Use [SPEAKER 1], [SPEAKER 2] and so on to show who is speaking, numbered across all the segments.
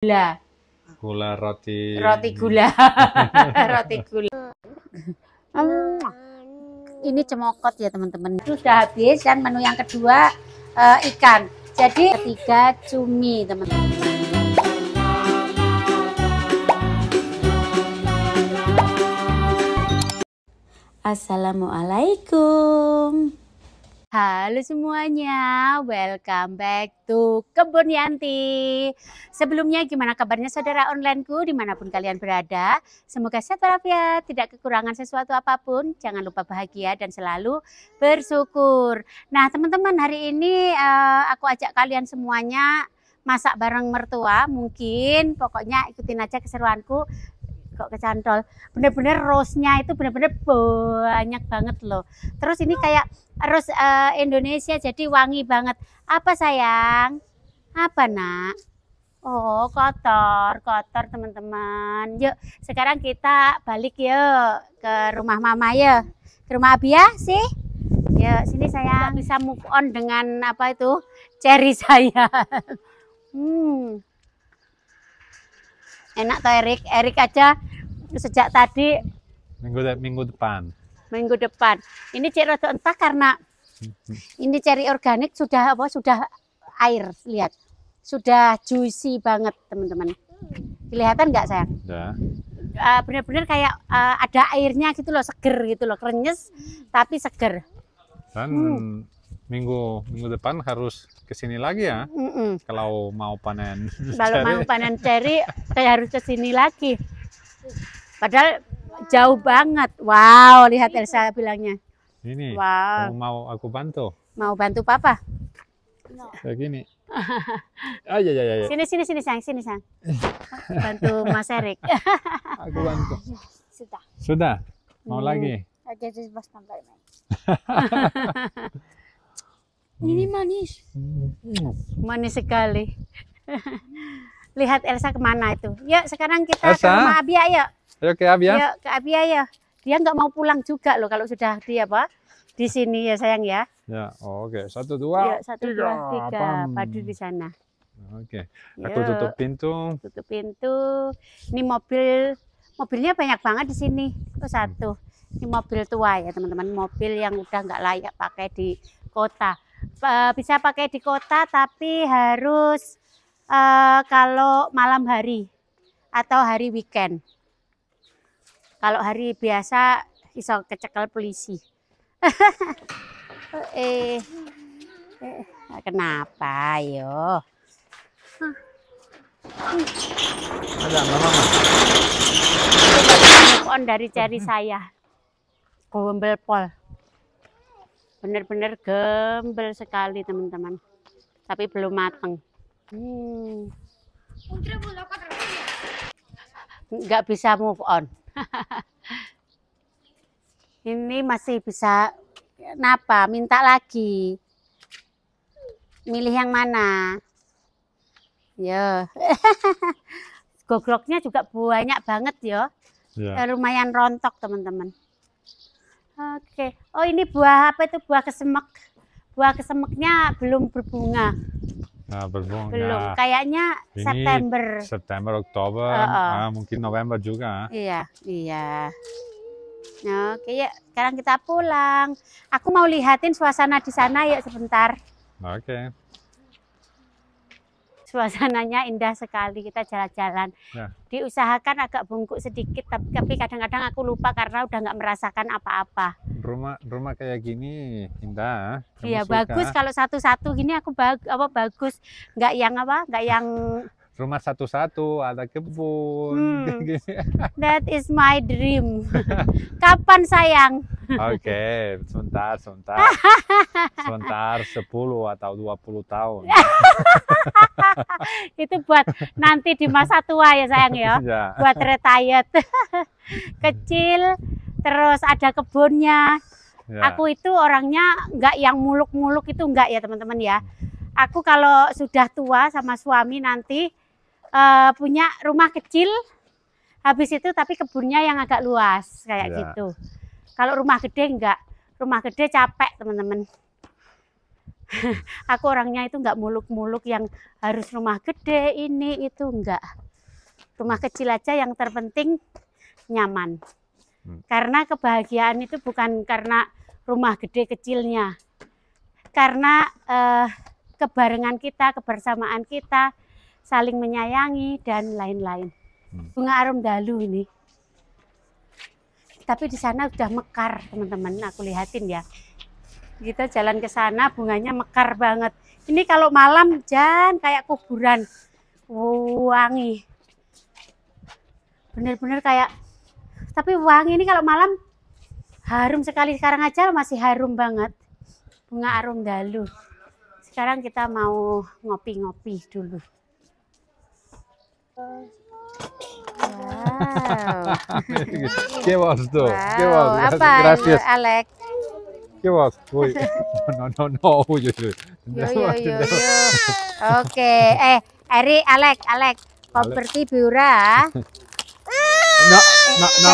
[SPEAKER 1] gula.
[SPEAKER 2] Gula roti. Roti gula. roti gula.
[SPEAKER 1] Ini cemokot ya teman-teman. Sudah habis dan menu yang kedua uh, ikan. Jadi ketiga cumi teman-teman. Assalamualaikum. Halo semuanya, welcome back to Kebun Yanti. Sebelumnya gimana kabarnya saudara onlineku dimanapun kalian berada. Semoga sehat walafiat, tidak kekurangan sesuatu apapun. Jangan lupa bahagia dan selalu bersyukur. Nah teman-teman hari ini uh, aku ajak kalian semuanya masak bareng mertua mungkin pokoknya ikutin aja keseruanku kok kecantol, Bener-bener rose-nya itu bener-bener banyak banget loh. Terus ini kayak rose uh, Indonesia jadi wangi banget. Apa sayang? Apa nak? Oh kotor, kotor teman-teman. Yuk sekarang kita balik yuk ke rumah mama ya. Ke rumah Abia ya, sih. Ya sini saya bisa move on dengan apa itu cherry saya. hmm enak tuh Erik Erik aja sejak tadi
[SPEAKER 2] minggu de minggu depan
[SPEAKER 1] minggu depan ini cek entah karena mm-hmm. ini ceri organik sudah apa sudah air lihat sudah juicy banget teman-teman kelihatan nggak sayang ya. uh, bener-bener kayak uh, ada airnya gitu loh seger gitu loh krenyes tapi seger
[SPEAKER 2] dan hmm minggu minggu depan harus ke sini lagi ya mm -mm. kalau mau panen kalau mau panen
[SPEAKER 1] ceri saya harus ke sini lagi padahal jauh banget wow lihat Elsa bilangnya
[SPEAKER 2] ini wow. mau aku bantu
[SPEAKER 1] mau bantu papa
[SPEAKER 2] begini oh, iya, ya, ya, sini sini sini
[SPEAKER 1] sang sini sang bantu Mas Erik aku bantu sudah sudah
[SPEAKER 2] mau hmm. lagi ini hmm. manis. Hmm.
[SPEAKER 1] Manis sekali. Lihat Elsa kemana itu. Yuk sekarang kita Elsa. ke rumah Abia yuk.
[SPEAKER 2] Ayo ke Abia. Yuk
[SPEAKER 1] ke Abia yuk. Dia nggak mau pulang juga loh kalau sudah di apa di sini ya sayang ya.
[SPEAKER 2] Ya, oh, oke. Okay. Satu dua. Yuk, satu tiga. dua tiga. Padu di sana. Oke. Okay. Aku tutup pintu. Tutup
[SPEAKER 1] pintu. Ini mobil mobilnya banyak banget di sini. Oh satu. Ini mobil tua ya teman-teman. Mobil yang udah nggak layak pakai di kota. Eh, bisa pakai di kota tapi harus uh, kalau malam hari atau hari weekend. Kalau hari biasa bisa kecekel polisi. Eh, eh, eh, kenapa yo? Ada mama. On dari jari saya. Gombel pol benar-benar gembel sekali teman-teman tapi belum mateng hmm. Ya? nggak bisa move on ini masih bisa kenapa minta lagi milih yang mana ya gogroknya juga banyak banget yo ya. lumayan rontok teman-teman Oke. Oh ini buah apa itu buah kesemek. Buah kesemeknya belum berbunga.
[SPEAKER 2] Nah, berbunga. Belum. Kayaknya ini September. September, Oktober, uh -oh. ah, mungkin November juga.
[SPEAKER 1] Iya, iya. oke ya, sekarang kita pulang. Aku mau lihatin suasana di sana ya sebentar. Oke suasananya indah sekali kita jalan-jalan. Nah. Diusahakan agak bungkuk sedikit, tapi kadang-kadang aku lupa karena udah nggak merasakan apa-apa.
[SPEAKER 2] Rumah rumah kayak gini indah. Iya bagus kalau
[SPEAKER 1] satu-satu gini aku bag, apa bagus, nggak yang apa, nggak yang
[SPEAKER 2] rumah satu-satu, ada kebun. Hmm. Gitu ya.
[SPEAKER 1] That is my dream. Kapan sayang? Oke,
[SPEAKER 2] okay, sebentar, sebentar. Sebentar 10 atau 20 tahun.
[SPEAKER 1] Itu buat nanti di masa tua ya sayang ya. ya. Buat retired. Kecil terus ada kebunnya. Ya. Aku itu orangnya enggak yang muluk-muluk itu enggak ya teman-teman ya. Aku kalau sudah tua sama suami nanti uh, punya rumah kecil habis itu tapi kebunnya yang agak luas kayak ya. gitu kalau rumah gede enggak rumah gede capek teman-teman aku orangnya itu enggak muluk-muluk yang harus rumah gede ini itu enggak rumah kecil aja yang terpenting nyaman hmm. karena kebahagiaan itu bukan karena rumah gede kecilnya karena eh, kebarengan kita kebersamaan kita saling menyayangi dan lain-lain. Hmm. Bunga arum dalu ini. Tapi di sana udah mekar, teman-teman. Aku lihatin ya. Kita jalan ke sana, bunganya mekar banget. Ini kalau malam jan kayak kuburan. Wangi. Benar-benar kayak tapi wangi ini kalau malam harum sekali sekarang aja masih harum banget bunga arum dalu sekarang kita mau ngopi-ngopi dulu
[SPEAKER 2] ¿Qué vos tú? Wow. ¿Qué vos? Gracias. Alex. ¿Qué vos? Uy. No, no, no. Uy, uy, uy. Yo, yo, yo, yo. Oke.
[SPEAKER 1] Okay. Eh, Eri, Alex, Alex. Properti Biura.
[SPEAKER 2] No, no, no.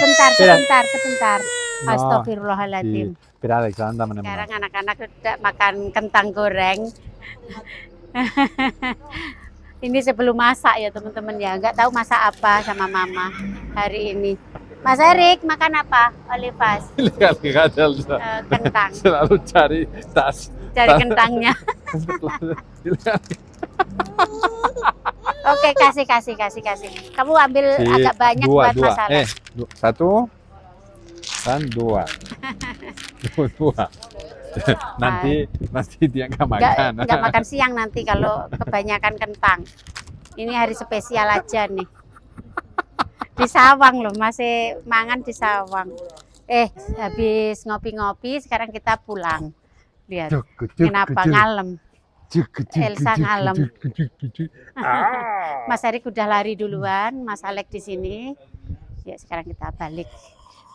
[SPEAKER 2] sebentar, sebentar,
[SPEAKER 1] sebentar. Astagfirullahaladzim.
[SPEAKER 2] Pira Alex, anda menemani. Sekarang anak-anak
[SPEAKER 1] udah makan kentang goreng. Ini sebelum masak ya teman-teman ya. Nggak tahu masak apa sama mama hari ini. Mas Erik makan apa? Olivas. Eh,
[SPEAKER 2] kentang. Selalu cari tas. Cari kentangnya.
[SPEAKER 1] Oke kasih kasih kasih kasih. Kamu ambil si, agak banyak dua, buat dua. masalah. Eh,
[SPEAKER 2] satu dan dua. dua. nanti nanti dia nggak makan. Nggak makan siang
[SPEAKER 1] nanti kalau kebanyakan kentang. Ini hari spesial aja nih. Di Sawang loh, masih mangan di Sawang. Eh, habis ngopi-ngopi sekarang kita pulang. Lihat. Kenapa ngalem?
[SPEAKER 2] Elsa ngalem.
[SPEAKER 1] Mas Erik udah lari duluan, Mas Alek di sini. Ya sekarang kita balik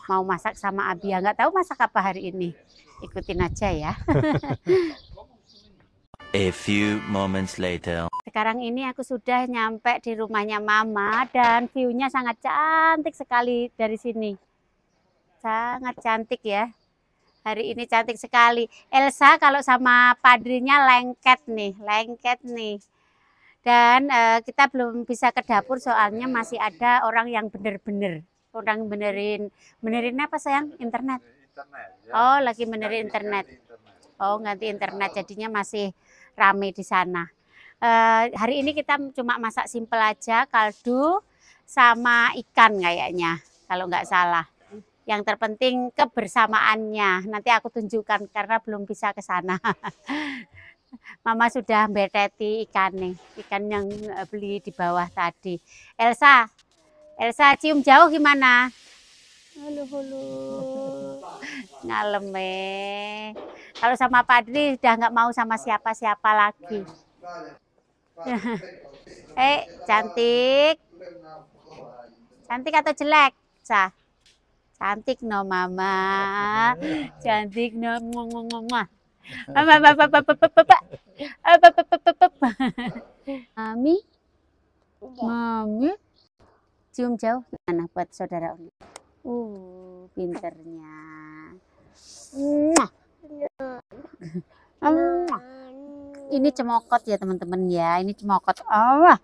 [SPEAKER 1] mau masak sama Abia. Ya? Nggak tahu masak apa hari ini. Ikutin aja ya.
[SPEAKER 2] A few moments later.
[SPEAKER 1] Sekarang ini aku sudah nyampe di rumahnya Mama dan viewnya sangat cantik sekali dari sini. Sangat cantik ya. Hari ini cantik sekali. Elsa kalau sama padrinya lengket nih, lengket nih. Dan uh, kita belum bisa ke dapur soalnya masih ada orang yang bener-bener Kurang benerin, benerin apa sayang? Internet. internet ya. Oh, lagi benerin internet. internet. Oh, ganti internet. Jadinya masih rame di sana. Uh, hari ini kita cuma masak simple aja, kaldu sama ikan kayaknya, kalau nggak salah. Yang terpenting kebersamaannya. Nanti aku tunjukkan karena belum bisa ke sana. Mama sudah beretik ikan nih, ikan yang eh, beli di bawah tadi. Elsa, Elsa cium jauh gimana? Halo, halo. Ngalem Kalau sama Padri udah nggak mau sama siapa-siapa lagi. eh, cantik. Cantik atau jelek? Sa. Cantik no mama. Cantik no mama. Mami. Mami cium jauh mana buat saudara Uni? Uh, pinternya. Iya. Ini cemokot ya teman-teman ya. Ini cemokot. Allah.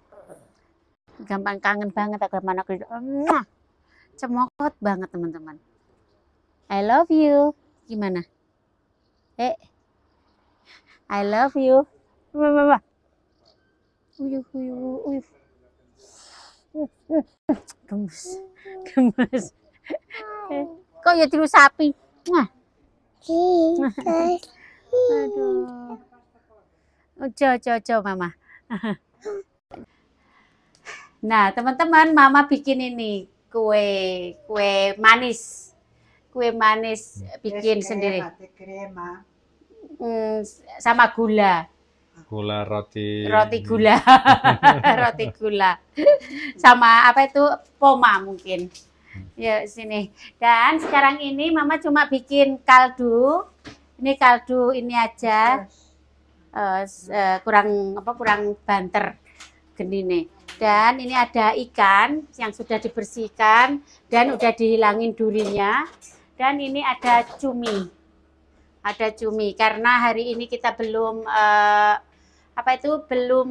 [SPEAKER 1] Gampang kangen banget agar mana Cemokot banget teman-teman. I love you. Gimana? Eh. I love you. Uyuh, uyuh, uyuh gemes gemes kok ya tiru sapi Wah. aduh ojo ojo ojo mama nah teman-teman mama bikin ini kue kue manis kue manis bikin sendiri hmm, sama gula
[SPEAKER 2] gula roti roti gula roti gula
[SPEAKER 1] sama apa itu poma mungkin ya sini dan sekarang ini mama cuma bikin kaldu ini kaldu ini aja uh, uh, kurang apa kurang banter nih dan ini ada ikan yang sudah dibersihkan dan udah dihilangin durinya dan ini ada cumi ada cumi karena hari ini kita belum uh, apa itu belum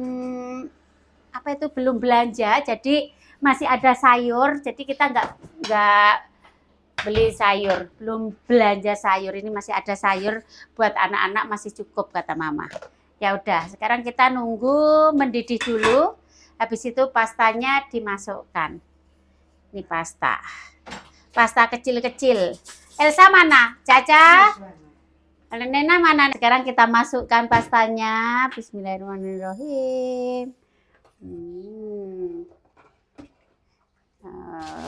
[SPEAKER 1] apa itu belum belanja jadi masih ada sayur jadi kita nggak nggak beli sayur belum belanja sayur ini masih ada sayur buat anak-anak masih cukup kata mama ya udah sekarang kita nunggu mendidih dulu habis itu pastanya dimasukkan ini pasta pasta kecil-kecil Elsa mana Caca kalau nenek mana? Sekarang kita masukkan pastanya. Bismillahirrahmanirrahim. Hmm.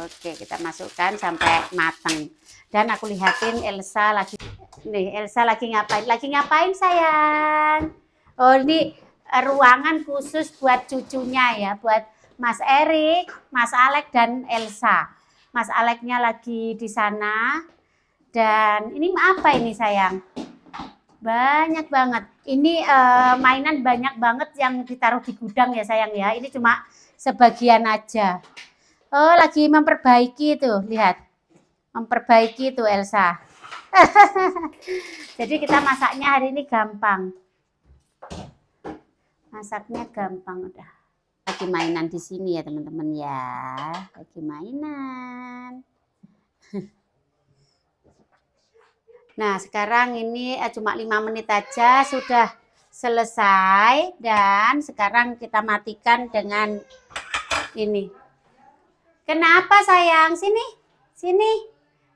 [SPEAKER 1] Oke, kita masukkan sampai matang. Dan aku lihatin Elsa lagi nih, Elsa lagi ngapain? Lagi ngapain, sayang? Oh, ini ruangan khusus buat cucunya ya, buat Mas Erik, Mas Alek dan Elsa. Mas Aleknya lagi di sana. Dan ini apa ini, sayang? Banyak banget. Ini uh, mainan banyak banget yang ditaruh di gudang ya sayang ya. Ini cuma sebagian aja. Oh, lagi memperbaiki tuh, lihat. Memperbaiki tuh Elsa. Jadi kita masaknya hari ini gampang. Masaknya gampang udah. Lagi mainan di sini ya teman-teman ya. Lagi mainan. Nah, sekarang ini eh, cuma 5 menit aja sudah selesai dan sekarang kita matikan dengan ini. Kenapa sayang? Sini. Sini.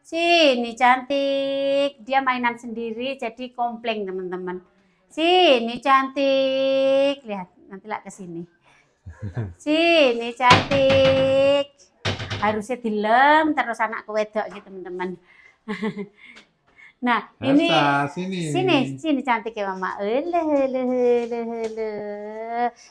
[SPEAKER 1] Sini cantik. Dia mainan sendiri jadi kompleng, teman-teman. Sini cantik. Lihat, nanti lah ke sini. Sini cantik. Harusnya dilem terus anak kewedok gitu teman-teman. Nah, ini sini. Sini, sini cantik ya Mama. Ele, ele, ele,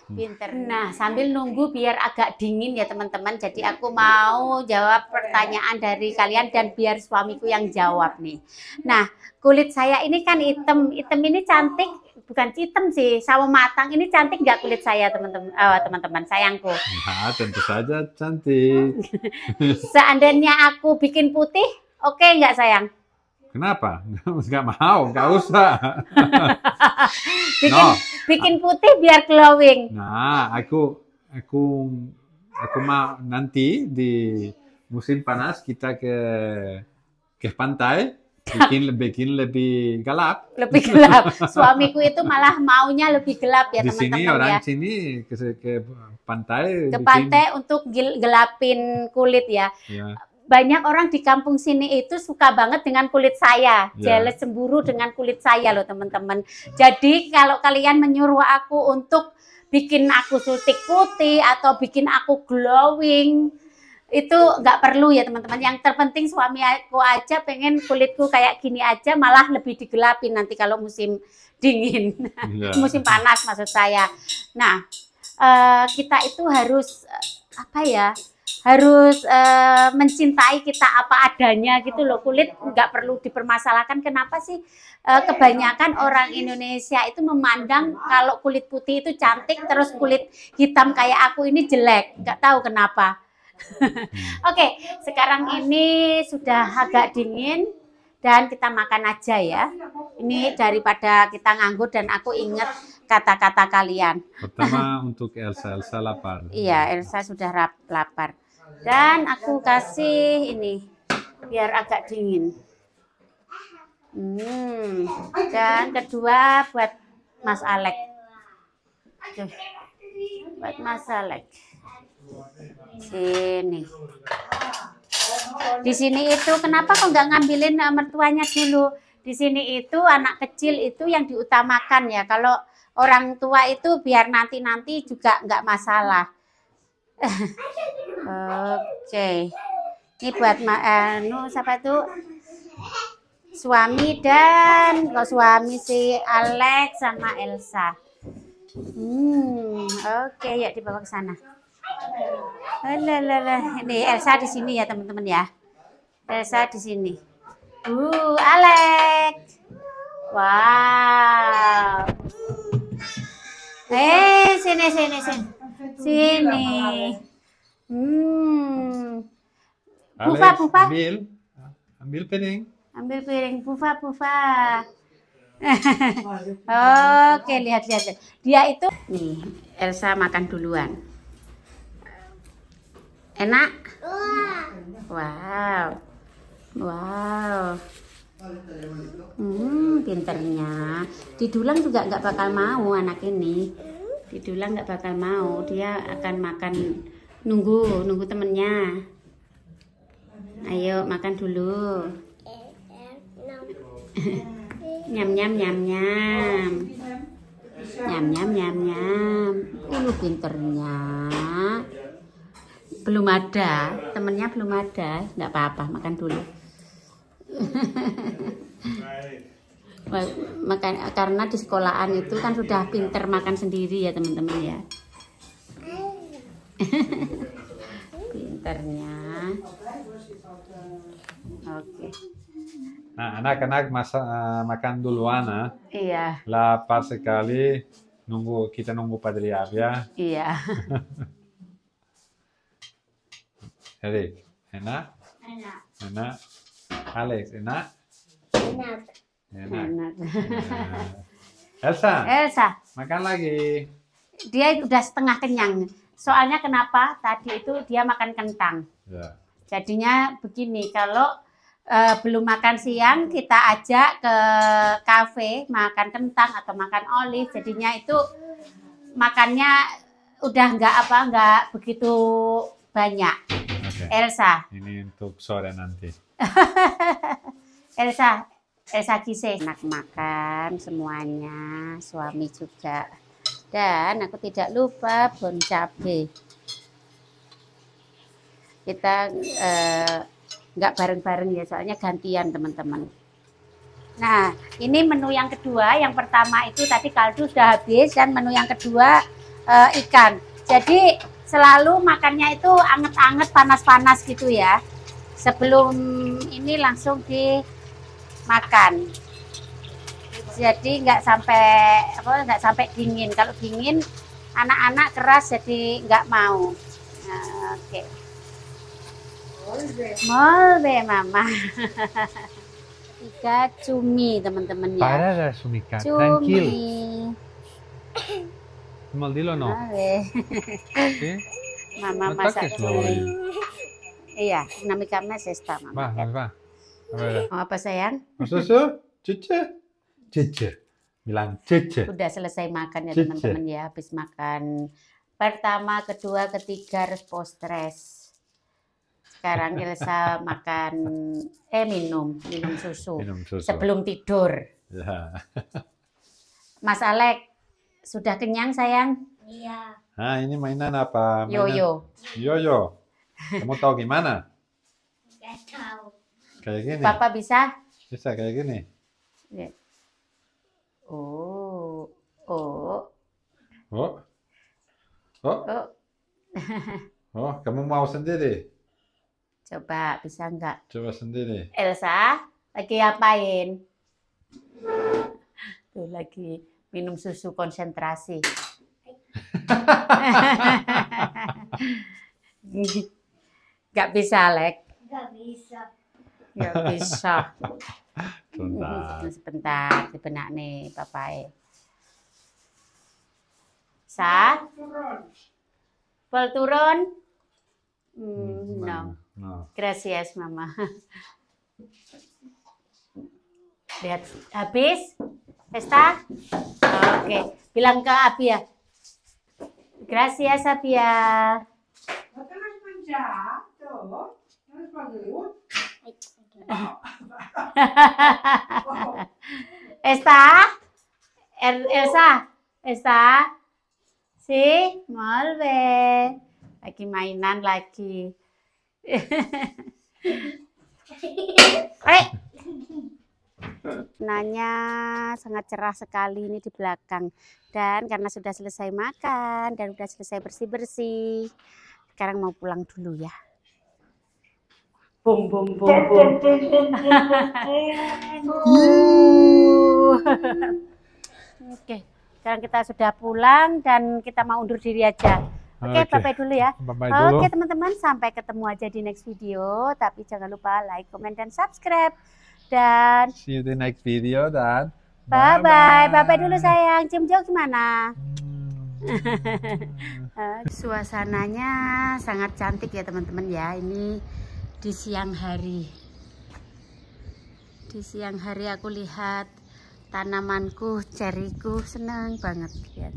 [SPEAKER 1] Pinter. Hmm. Nah, sambil nunggu biar agak dingin ya teman-teman. Jadi aku mau jawab pertanyaan dari kalian dan biar suamiku yang jawab nih. Nah, kulit saya ini kan hitam. Hitam ini cantik bukan hitam sih, sawo matang ini cantik nggak kulit saya teman-teman, oh, teman-teman sayangku.
[SPEAKER 2] Nah, tentu saja cantik.
[SPEAKER 1] Seandainya aku bikin putih, oke okay nggak sayang?
[SPEAKER 2] Kenapa? Gak mau, gak usah.
[SPEAKER 1] bikin, no. bikin putih biar glowing.
[SPEAKER 2] Nah, aku aku aku mau nanti di musim panas kita ke ke pantai bikin bikin lebih gelap. Lebih gelap. Suamiku
[SPEAKER 1] itu malah maunya lebih gelap ya teman-teman. Di sini orang ya.
[SPEAKER 2] sini ke, ke pantai. Ke bikin... pantai
[SPEAKER 1] untuk gelapin kulit ya. ya banyak orang di kampung sini itu suka banget dengan kulit saya, yeah. jealous cemburu dengan kulit saya loh teman-teman. Jadi kalau kalian menyuruh aku untuk bikin aku sutik putih atau bikin aku glowing itu nggak perlu ya teman-teman. Yang terpenting suami aku aja pengen kulitku kayak gini aja, malah lebih digelapin nanti kalau musim dingin, yeah. musim panas maksud saya. Nah uh, kita itu harus uh, apa ya? harus e, mencintai kita apa adanya gitu loh kulit nggak perlu dipermasalahkan kenapa sih e, kebanyakan orang Indonesia itu memandang kalau kulit putih itu cantik terus kulit hitam kayak aku ini jelek nggak tahu kenapa oke okay, sekarang ini sudah agak dingin dan kita makan aja ya ini daripada kita nganggur dan aku ingat kata-kata kalian
[SPEAKER 2] pertama untuk Elsa Elsa lapar
[SPEAKER 1] iya Elsa sudah lapar dan aku kasih ini biar agak dingin hmm. dan kedua buat Mas Alek Tuh. buat Mas Alek sini di sini itu kenapa kok nggak ngambilin eh, mertuanya dulu di sini itu anak kecil itu yang diutamakan ya kalau orang tua itu biar nanti-nanti juga nggak masalah Oke. Ini buat ma anu siapa tuh? Suami dan kok suami si Alex sama Elsa. Hmm, oke okay, ya dibawa ke sana. Alalala. Eh, Ini Elsa di sini ya teman-teman ya. Elsa di sini. Uh, Alex. Wow. Eh, hey, sini sini sini. Sini. Hmm.
[SPEAKER 2] Pufa, pufa. Ambil. Ambil piring.
[SPEAKER 1] Ambil piring. Pufa, pufa. Oke, lihat, lihat, lihat. Dia itu nih, Elsa makan duluan. Enak? Wow. Wow. Hmm, pinternya. Didulang juga nggak bakal mau anak ini. Tidula nggak bakal mau, dia akan makan nunggu, nunggu temennya. Ayo makan dulu.
[SPEAKER 2] nyam nyam nyam nyam. Nyam nyam nyam nyam.
[SPEAKER 1] Ulu pinternya. Belum ada, temennya belum ada. Nggak apa-apa, makan dulu. Maka, karena di sekolahan itu kan sudah pinter makan sendiri ya teman-teman ya
[SPEAKER 2] pinternya oke okay. nah anak-anak masa uh, makan duluan ya iya lapar sekali nunggu kita nunggu Padri ya iya Erik enak enak enak Alex enak enak Ya, Enak. Enak. Ya. Elsa. Elsa. Makan lagi.
[SPEAKER 1] Dia udah setengah kenyang. Soalnya kenapa? Tadi itu dia makan kentang. Ya. Jadinya begini, kalau uh, belum makan siang kita ajak ke kafe makan kentang atau makan olive jadinya itu makannya udah nggak apa nggak begitu banyak okay. Elsa
[SPEAKER 2] ini untuk sore nanti
[SPEAKER 1] Elsa Elsa sih. enak makan semuanya suami juga dan aku tidak lupa bon cabe kita eh, nggak eh, bareng-bareng ya soalnya gantian teman-teman nah ini menu yang kedua yang pertama itu tadi kaldu sudah habis dan menu yang kedua eh, ikan jadi selalu makannya itu anget-anget panas-panas gitu ya sebelum ini langsung di makan. Jadi nggak sampai apa nggak sampai dingin. Kalau dingin anak-anak keras jadi nggak mau. Nah, oke. Molbe mama. Tiga cumi teman-teman ya. Para cumi. Cumi. Maldilo no. Mama masak cumi. Iya, dinamika mes ya, mama. Va, ya. va, apa sayang? Susu?
[SPEAKER 2] Cece? Cece. Bilang cece. sudah
[SPEAKER 1] selesai makan ya teman-teman ya. Habis makan pertama, kedua, ketiga respon stres Sekarang Elsa makan eh minum,
[SPEAKER 2] minum susu, minum susu. sebelum tidur. Ya.
[SPEAKER 1] Mas Alek, sudah kenyang sayang? Iya.
[SPEAKER 2] Nah, ini mainan apa? Mainan... Yoyo. Yoyo. Kamu tahu gimana? Gak tahu. Kayak gini. Papa bisa? Bisa kayak gini.
[SPEAKER 1] Ya. Oh. Oh.
[SPEAKER 2] Oh. Oh. Oh. oh, kamu mau sendiri?
[SPEAKER 1] Coba, bisa enggak
[SPEAKER 2] Coba sendiri.
[SPEAKER 1] Elsa, lagi ngapain? Tuh lagi minum susu konsentrasi. Gak bisa, Lek. Gak
[SPEAKER 2] bisa ya bisa sebentar
[SPEAKER 1] sebentar benak nih papai sa bol turun hmm, no gracias mama lihat habis pesta oke okay. bilang ke Abi ya gracias Abi ya terus menjatuh terus bagus ¿Está? Elsa, ¿está? Sí, muy bien. Aquí mainan lagi. eh. Nanya sangat cerah sekali ini di belakang. Dan karena sudah selesai makan dan sudah selesai bersih-bersih, sekarang mau pulang dulu ya bom bom bom bom. Oke, sekarang kita sudah pulang dan kita mau undur diri aja. Oke, okay, okay. bye dulu ya. Oke, okay, teman-teman, sampai ketemu aja di next video. Tapi jangan lupa like, comment, dan subscribe. Dan
[SPEAKER 2] see you the next video dan bye-bye.
[SPEAKER 1] Bye-bye dulu sayang. Cium jauh gimana? Hmm. Eh, suasananya sangat cantik ya teman-teman ya. Ini di siang hari di siang hari aku lihat tanamanku ceriku senang banget lihat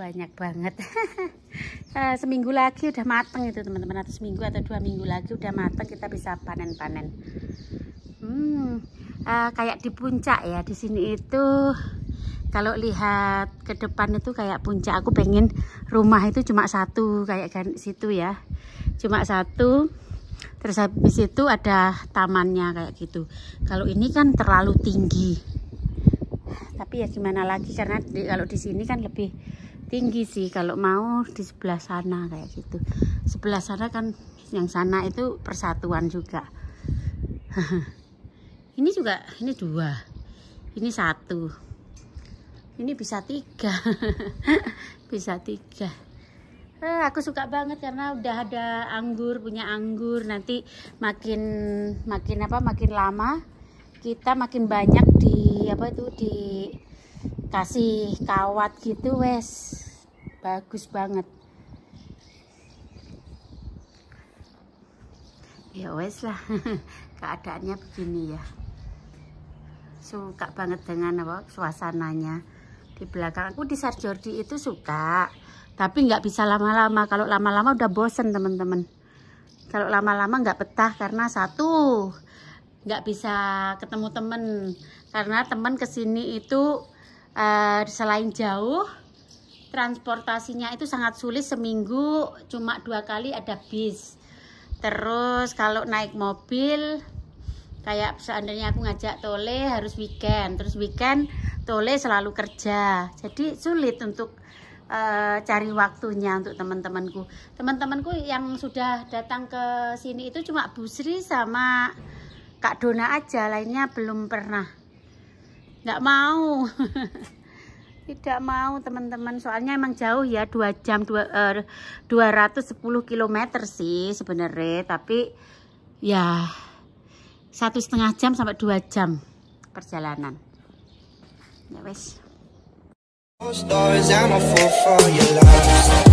[SPEAKER 1] banyak banget eh, seminggu lagi udah mateng itu teman-teman atau seminggu atau dua minggu lagi udah mateng kita bisa panen-panen hmm, eh, kayak di puncak ya di sini itu kalau lihat ke depan itu kayak puncak aku pengen rumah itu cuma satu kayak kan situ ya cuma satu terus habis itu ada tamannya kayak gitu kalau ini kan terlalu tinggi tapi ya gimana lagi karena di, kalau di sini kan lebih tinggi sih kalau mau di sebelah sana kayak gitu sebelah sana kan yang sana itu persatuan juga ini juga ini dua ini satu ini bisa tiga bisa tiga eh, aku suka banget karena udah ada anggur punya anggur nanti makin makin apa makin lama kita makin banyak di apa itu di kasih kawat gitu wes bagus banget ya wes lah keadaannya begini ya suka banget dengan apa suasananya di belakang aku di Sarjordi itu suka tapi nggak bisa lama-lama kalau lama-lama udah bosen teman-teman kalau lama-lama nggak betah karena satu nggak bisa ketemu temen karena temen kesini itu uh, selain jauh transportasinya itu sangat sulit seminggu cuma dua kali ada bis terus kalau naik mobil kayak seandainya aku ngajak tole harus weekend terus weekend tole selalu kerja jadi sulit untuk uh, cari waktunya untuk teman-temanku. Teman-temanku yang sudah datang ke sini itu cuma Bu Sri sama Kak Dona aja, lainnya belum pernah. Nggak mau. Tidak mau teman-teman, soalnya emang jauh ya, 2 jam, 2, uh, 210 km sih sebenarnya, tapi ya satu setengah jam sampai 2 jam perjalanan. Ya wes. stories. I'm a fool for your love.